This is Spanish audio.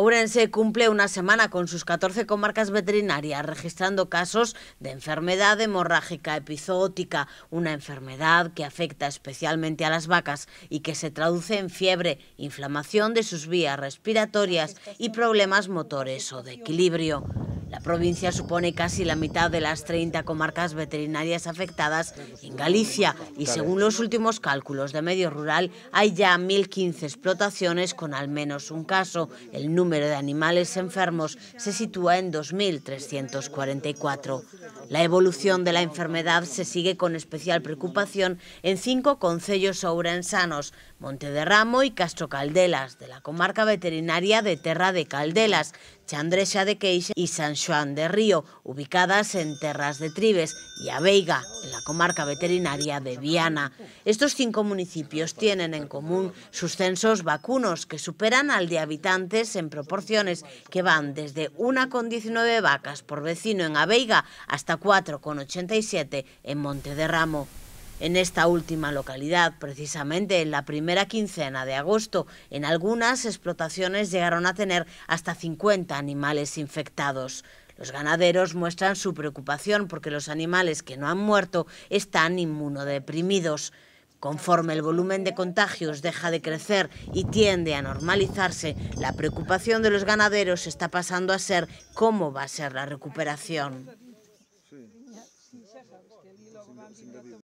Ourense cumple una semana con sus 14 comarcas veterinarias, registrando casos de enfermedad hemorrágica epizootica, una enfermedad que afecta especialmente a las vacas y que se traduce en fiebre, inflamación de sus vías respiratorias y problemas motores o de equilibrio provincia supone casi la mitad de las 30 comarcas veterinarias afectadas en Galicia y según los últimos cálculos de Medio Rural hay ya 1.015 explotaciones con al menos un caso. El número de animales enfermos se sitúa en 2.344. La evolución de la enfermedad se sigue con especial preocupación en cinco concellos ourensanos, Monte de Ramo y Castro Caldelas, de la comarca veterinaria de Terra de Caldelas, Chandresa de Queixa y San Juan de Río, ubicadas en Terras de Tribes y Aveiga, en la comarca veterinaria de Viana. Estos cinco municipios tienen en común sus censos vacunos, que superan al de habitantes en proporciones que van desde 1,19 vacas por vecino en Aveiga hasta 4,87 en Monte de Ramo. En esta última localidad, precisamente en la primera quincena de agosto, en algunas explotaciones llegaron a tener hasta 50 animales infectados. Los ganaderos muestran su preocupación porque los animales que no han muerto están inmunodeprimidos. Conforme el volumen de contagios deja de crecer y tiende a normalizarse, la preocupación de los ganaderos está pasando a ser cómo va a ser la recuperación. Sí. Ya, sabes que el diálogo sí, va sin, sin